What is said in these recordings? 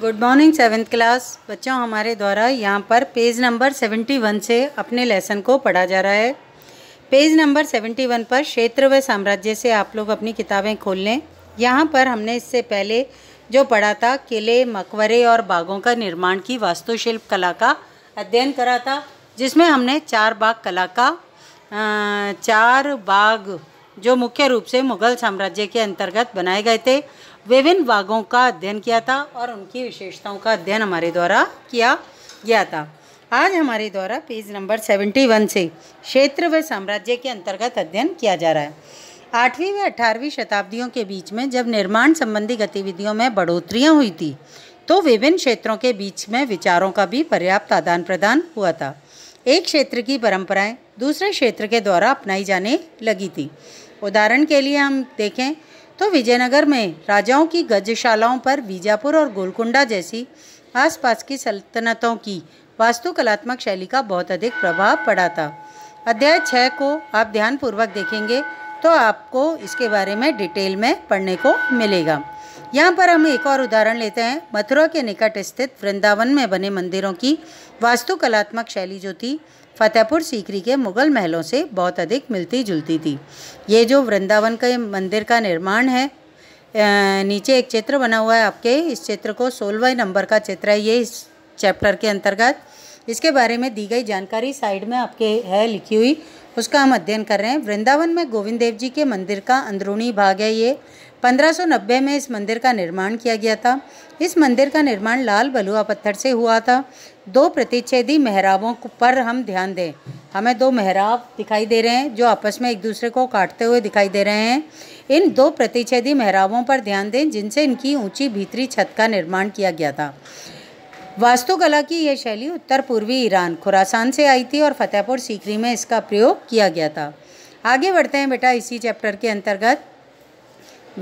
good morning seventh class बच्चों हमारे द्वारा यहाँ पर पेज नंबर सेवेंटी वन से अपने लेसन को पढ़ा जा रहा है पेज नंबर सेवेंटी वन पर क्षेत्र व साम्राज्य से आप लोग अपनी किताबें खोल लें यहाँ पर हमने इससे पहले जो पढ़ा था किले मकबरे और बागों का निर्माण की वास्तुशिल्प कला का अध्ययन करा था जिसमें हमने चार बाग कला का चार बाग जो मुख्य रूप से मुग़ल साम्राज्य के अंतर्गत बनाए गए थे विभिन्न भागों का अध्ययन किया था और उनकी विशेषताओं का अध्ययन हमारे द्वारा किया गया था आज हमारे द्वारा पेज नंबर सेवेंटी वन से क्षेत्र व साम्राज्य के अंतर्गत अध्ययन किया जा रहा है आठवीं व अठारहवीं शताब्दियों के बीच में जब निर्माण संबंधी गतिविधियों में बढ़ोतरियाँ हुई थी तो विभिन्न क्षेत्रों के बीच में विचारों का भी पर्याप्त आदान प्रदान हुआ था एक क्षेत्र की परंपराएं दूसरे क्षेत्र के द्वारा अपनाई जाने लगी थी उदाहरण के लिए हम देखें तो विजयनगर में राजाओं की गजशालाओं पर बीजापुर और गोलकुंडा जैसी आसपास की सल्तनतों की वास्तुकलात्मक शैली का बहुत अधिक प्रभाव पड़ा था अध्याय छः को आप ध्यानपूर्वक देखेंगे तो आपको इसके बारे में डिटेल में पढ़ने को मिलेगा यहाँ पर हम एक और उदाहरण लेते हैं मथुरा के निकट स्थित वृंदावन में बने मंदिरों की वास्तुकलात्मक शैली जो थी फतेहपुर सीकरी के मुग़ल महलों से बहुत अधिक मिलती जुलती थी ये जो वृंदावन के मंदिर का निर्माण है नीचे एक चित्र बना हुआ है आपके इस चित्र को सोलवा नंबर का चित्र है ये इस चैप्टर के अंतर्गत इसके बारे में दी गई जानकारी साइड में आपके है लिखी हुई उसका हम अध्ययन कर रहे हैं वृंदावन में गोविंद देव जी के मंदिर का अंदरूनी भाग है ये 1590 में इस मंदिर का निर्माण किया गया था इस मंदिर का निर्माण लाल बलुआ पत्थर से हुआ था दो प्रतिच्छेदी मेहराबों पर हम ध्यान दें हमें दो मेहराब दिखाई दे रहे हैं जो आपस में एक दूसरे को काटते हुए दिखाई दे रहे हैं इन दो प्रतिच्छेदी मेहराबों पर ध्यान दें जिनसे इनकी ऊंची भीतरी छत का निर्माण किया गया था वास्तुकला की यह शैली उत्तर पूर्वी ईरान खुरासान से आई थी और फतेहपुर सीकरी में इसका प्रयोग किया गया था आगे बढ़ते हैं बेटा इसी चैप्टर के अंतर्गत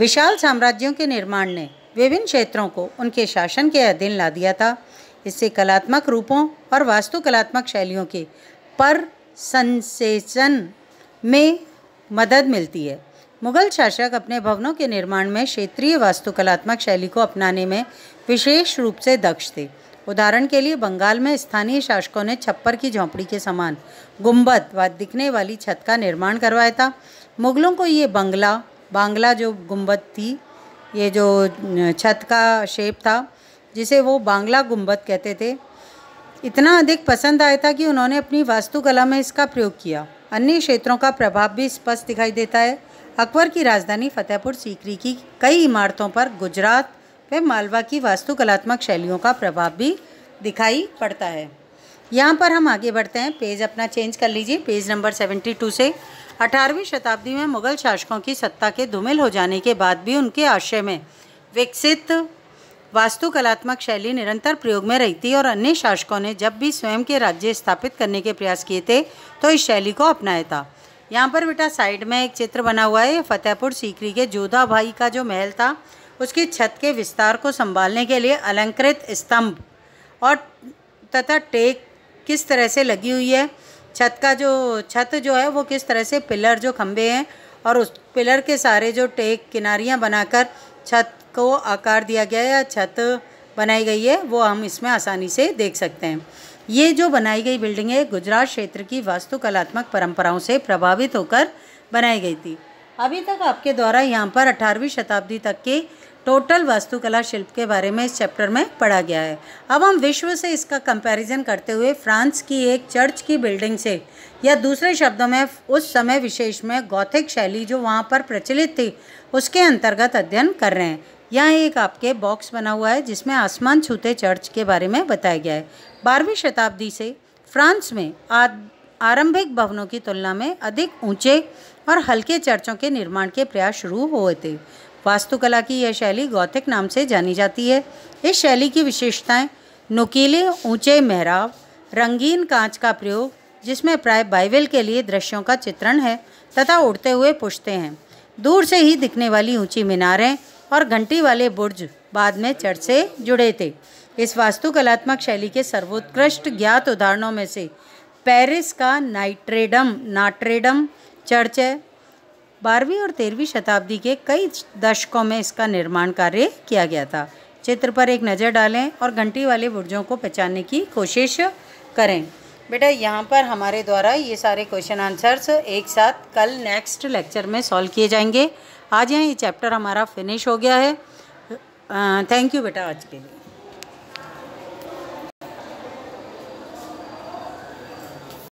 विशाल साम्राज्यों के निर्माण ने विभिन्न क्षेत्रों को उनके शासन के अधीन ला दिया था इससे कलात्मक रूपों और वास्तुकलात्मक शैलियों के पर संसेचन में मदद मिलती है मुगल शासक अपने भवनों के निर्माण में क्षेत्रीय वास्तुकलात्मक शैली को अपनाने में विशेष रूप से दक्ष थे उदाहरण के लिए बंगाल में स्थानीय शासकों ने छप्पर की झोंपड़ी के समान गुम्बद व दिखने वाली छत का निर्माण करवाया था मुगलों को ये बंगला बांग्ला जो गुम्बद थी ये जो छत का शेप था जिसे वो बांग्ला गुंबद कहते थे इतना अधिक पसंद आया था कि उन्होंने अपनी वास्तुकला में इसका प्रयोग किया अन्य क्षेत्रों का प्रभाव भी स्पष्ट दिखाई देता है अकबर की राजधानी फतेहपुर सीकरी की कई इमारतों पर गुजरात पर मालवा की वास्तुकलात्मक शैलियों का प्रभाव भी दिखाई पड़ता है यहाँ पर हम आगे बढ़ते हैं पेज अपना चेंज कर लीजिए पेज नंबर सेवेंटी टू से अठारहवीं शताब्दी में मुगल शासकों की सत्ता के धूमिल हो जाने के बाद भी उनके आश्रय में विकसित वास्तुकलात्मक शैली निरंतर प्रयोग में रही थी और अन्य शासकों ने जब भी स्वयं के राज्य स्थापित करने के प्रयास किए थे तो इस शैली को अपनाया था यहाँ पर बेटा साइड में एक चित्र बना हुआ है फतेहपुर सीकरी के जोधा भाई का जो महल था उसकी छत के विस्तार को संभालने के लिए अलंकृत स्तंभ और तथा टेक किस तरह से लगी हुई है छत का जो छत जो है वो किस तरह से पिलर जो खम्भे हैं और उस पिलर के सारे जो टेक किनारियाँ बनाकर छत को आकार दिया गया है या छत बनाई गई है वो हम इसमें आसानी से देख सकते हैं ये जो बनाई गई बिल्डिंग है गुजरात क्षेत्र की वास्तुकलात्मक परंपराओं से प्रभावित होकर बनाई गई थी अभी तक आपके द्वारा यहाँ पर 18वीं शताब्दी तक के टोटल वास्तुकला शिल्प के बारे में इस चैप्टर में पढ़ा गया है अब हम विश्व से इसका कंपैरिजन करते हुए फ्रांस की एक चर्च की बिल्डिंग से या दूसरे शब्दों में उस समय विशेष में गौथिक शैली जो वहाँ पर प्रचलित थी उसके अंतर्गत अध्ययन कर रहे हैं यहाँ एक आपके बॉक्स बना हुआ है जिसमें आसमान छूते चर्च के बारे में बताया गया है बारहवीं शताब्दी से फ्रांस में आरंभिक भवनों की तुलना में अधिक ऊंचे और हल्के चर्चों के निर्माण के प्रयास शुरू हुए थे वास्तुकला की यह शैली गौथिक नाम से जानी जाती है इस शैली की विशेषताएं नुकीले ऊंचे मेहराब रंगीन कांच का प्रयोग जिसमें प्राय बाइबल के लिए दृश्यों का चित्रण है तथा उड़ते हुए पुष्टते हैं दूर से ही दिखने वाली ऊंची मीनारें और घंटी वाले बुर्ज बाद में चर्च से जुड़े थे इस वास्तुकलात्मक शैली के सर्वोत्कृष्ट ज्ञात उदाहरणों में से पेरिस का नाइट्रेडम नाट्रेडम चर्च है बारहवीं और तेरहवीं शताब्दी के कई दशकों में इसका निर्माण कार्य किया गया था चित्र पर एक नज़र डालें और घंटी वाले बुर्जों को पहचानने की कोशिश करें बेटा यहाँ पर हमारे द्वारा ये सारे क्वेश्चन आंसर्स एक साथ कल नेक्स्ट लेक्चर में सॉल्व किए जाएंगे आज यहाँ ये चैप्टर हमारा फिनिश हो गया है थैंक यू बेटा आज के लिए